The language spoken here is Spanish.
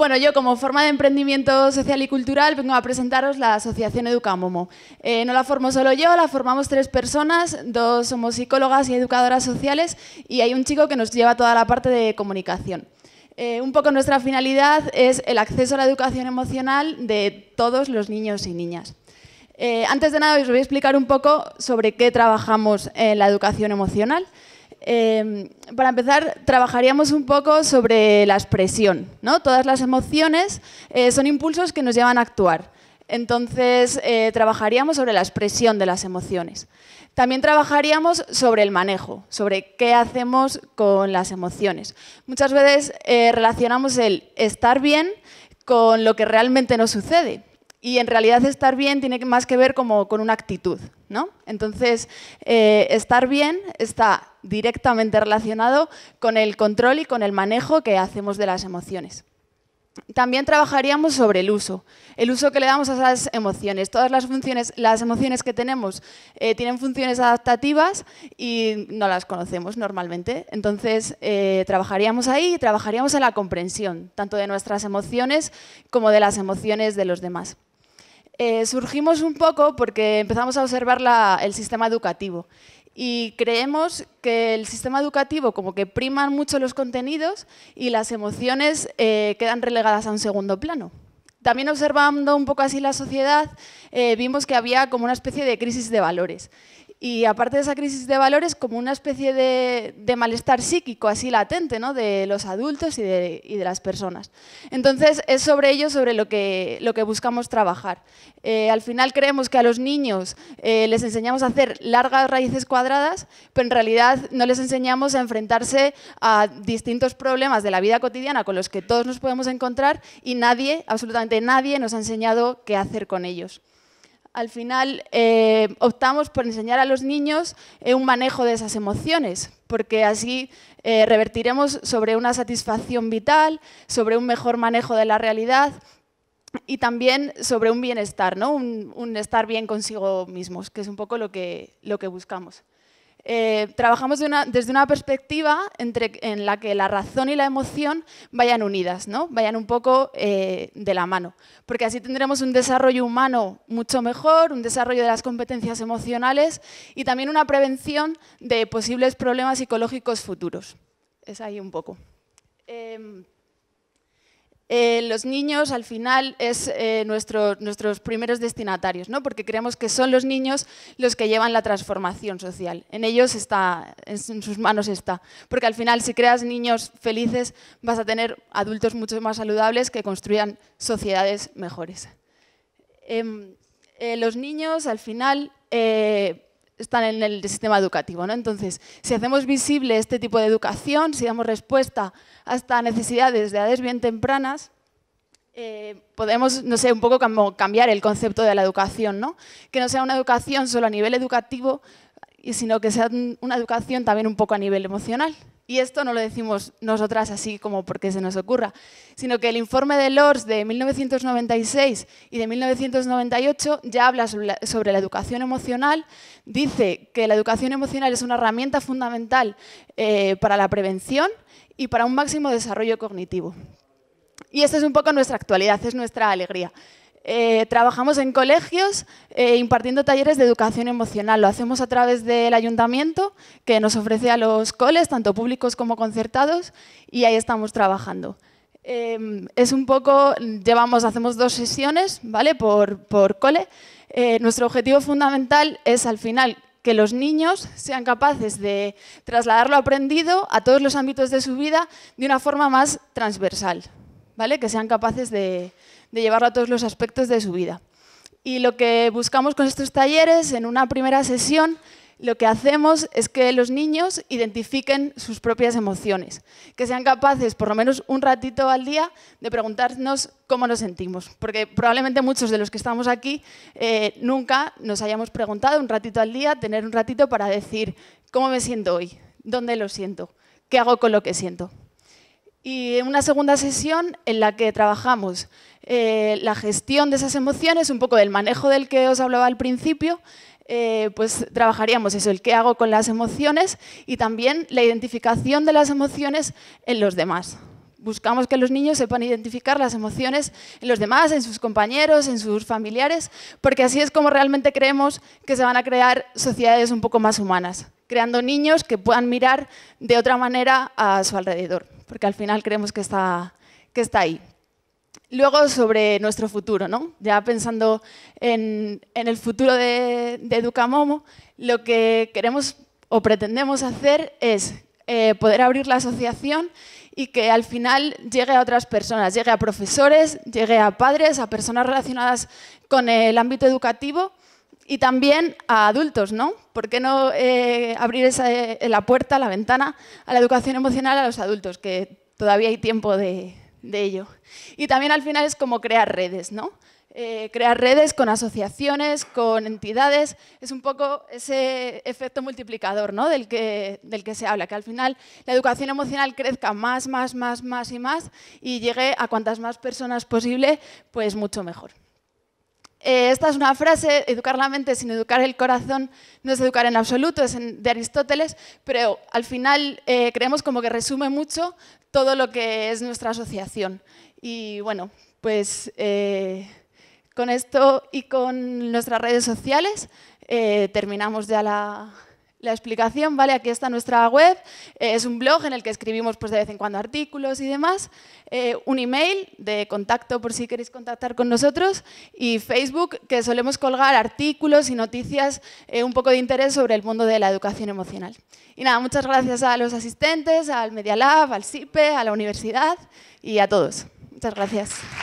Bueno, yo como forma de emprendimiento social y cultural vengo a presentaros la Asociación Educamomo. Eh, no la formo solo yo, la formamos tres personas, dos somos psicólogas y educadoras sociales y hay un chico que nos lleva toda la parte de comunicación. Eh, un poco nuestra finalidad es el acceso a la educación emocional de todos los niños y niñas. Eh, antes de nada os voy a explicar un poco sobre qué trabajamos en la educación emocional. Em, para empezar, trabajaríamos un poco sobre la expresión. ¿no? Todas las emociones eh, son impulsos que nos llevan a actuar. Entonces, eh, trabajaríamos sobre la expresión de las emociones. También trabajaríamos sobre el manejo, sobre qué hacemos con las emociones. Muchas veces eh, relacionamos el estar bien con lo que realmente nos sucede. Y en realidad estar bien tiene más que ver como con una actitud, ¿no? Entonces, eh, estar bien está directamente relacionado con el control y con el manejo que hacemos de las emociones. También trabajaríamos sobre el uso, el uso que le damos a esas emociones. Todas las, funciones, las emociones que tenemos eh, tienen funciones adaptativas y no las conocemos normalmente. Entonces, eh, trabajaríamos ahí y trabajaríamos en la comprensión, tanto de nuestras emociones como de las emociones de los demás. Eh, surgimos un poco porque empezamos a observar el sistema educativo y creemos que el sistema educativo como que priman mucho los contenidos y las emociones eh, quedan relegadas a un segundo plano. También observando un poco así la sociedad, eh, vimos que había como una especie de crisis de valores y aparte de esa crisis de valores, como una especie de, malestar psíquico así latente, ¿no? De los adultos y de, las personas. Entonces, es sobre ello, sobre lo que, lo que buscamos trabajar. Eh, al final creemos que a los niños eh, les enseñamos a hacer largas raíces cuadradas, pero en realidad no les enseñamos a enfrentarse a distintos problemas de la vida cotidiana con los que todos nos podemos encontrar y nadie, absolutamente nadie, nos ha enseñado qué hacer con ellos al final eh, optamos por enseñar a los niños eh, un manejo de esas emociones, porque así eh, revertiremos sobre una satisfacción vital, sobre un mejor manejo de la realidad y también sobre un bienestar, ¿no? un, estar bien consigo mismos, que es un poco lo que buscamos. Eh, trabajamos desde una perspectiva en la que la razón y la emoción vayan unidas, vayan un poco eh, de la mano, porque así tendremos un desarrollo humano mucho mejor, un desarrollo de las competencias emocionales y también una prevención de posibles problemas psicológicos futuros. Es ahí un poco. Em, eh, los niños al final es eh, nuestros primeros destinatarios, ¿no? porque creemos que son los niños los que llevan la transformación social. En ellos está, en sus manos está. Porque al final, si creas niños felices, vas a tener adultos mucho más saludables que construyan sociedades mejores. Em, eh, los niños al final están en el sistema educativo. ¿no? Entonces, si hacemos visible este tipo de educación, si damos respuesta a estas necesidades de edades bien tempranas, eh, podemos, no sé, un poco cambiar el concepto de la educación, ¿no? Que no sea una educación solo a nivel educativo, sino que sea una educación también un poco a nivel emocional. Y esto no lo decimos nosotras así como porque se nos ocurra, sino que el informe de LORS de 1996 y de 1998 ya habla sobre la educación emocional, dice que la educación emocional es una herramienta fundamental eh, para la prevención y para un máximo desarrollo cognitivo. Y esta es un poco nuestra actualidad, es nuestra alegría. Eh, trabajamos en colegios eh, impartiendo talleres de educación emocional. Lo hacemos a través del ayuntamiento que nos ofrece a los coles, tanto públicos como concertados, y ahí estamos trabajando. Em, es un poco, llevamos, hacemos dos sesiones ¿vale? por, por cole. Eh, nuestro objetivo fundamental es al final que los niños sean capaces de trasladar lo aprendido a todos los ámbitos de su vida de una forma más transversal que sean capaces de, llevarlo a todos los aspectos de su vida. Y lo que buscamos con estos talleres, en una primera sesión, lo que hacemos es que los niños identifiquen sus propias emociones, que sean capaces, por lo menos un ratito al día, de preguntarnos cómo nos sentimos, porque probablemente muchos de los que estamos aquí eh, nunca nos hayamos preguntado un ratito al día, tener un ratito para decir cómo me siento hoy, dónde lo siento, qué hago con lo que siento. Y en una segunda sesión en la que trabajamos eh, la gestión de esas emociones, un poco del manejo del que os hablaba al principio, eh, pues trabajaríamos eso, el qué hago con las emociones y también la identificación de las emociones en los demás. Buscamos que los niños sepan identificar las emociones en los demás, en sus compañeros, en sus familiares, porque así es como realmente creemos que se van a crear sociedades un poco más humanas, creando niños que puedan mirar de otra manera a su alrededor porque al final creemos que está, que está ahí. Luego sobre nuestro futuro, ya pensando en, el futuro de, Educamomo, lo que queremos o pretendemos hacer es eh, poder abrir la asociación y que al final llegue a otras personas, llegue a profesores, llegue a padres, a personas relacionadas con el ámbito educativo y también a adultos, ¿no? ¿Por qué no eh, abrir eh, la puerta, la ventana a la educación emocional a los adultos, que todavía hay tiempo de, ello? Y también al final es como crear redes, ¿no? Eh, crear redes con asociaciones, con entidades, es un poco ese efecto multiplicador ¿no? del, que, del que se habla, que al final la educación emocional crezca más, más, más, más y más y llegue a cuantas más personas posible, pues mucho mejor. Eh, esta es una frase, educar la mente sin educar el corazón no es educar en absoluto, es de Aristóteles, pero al final eh, creemos como que resume mucho todo lo que es nuestra asociación. Y bueno, pues eh, con esto y con nuestras redes sociales terminamos ya la, la explicación, ¿vale? Aquí está nuestra web, eh, es un blog en el que escribimos pues, de vez en cuando artículos y demás, eh, un email de contacto por si queréis contactar con nosotros y Facebook, que solemos colgar artículos y noticias eh, un poco de interés sobre el mundo de la educación emocional. Y nada, muchas gracias a los asistentes, al Media Lab, al SIPE, a la universidad y a todos. Muchas gracias.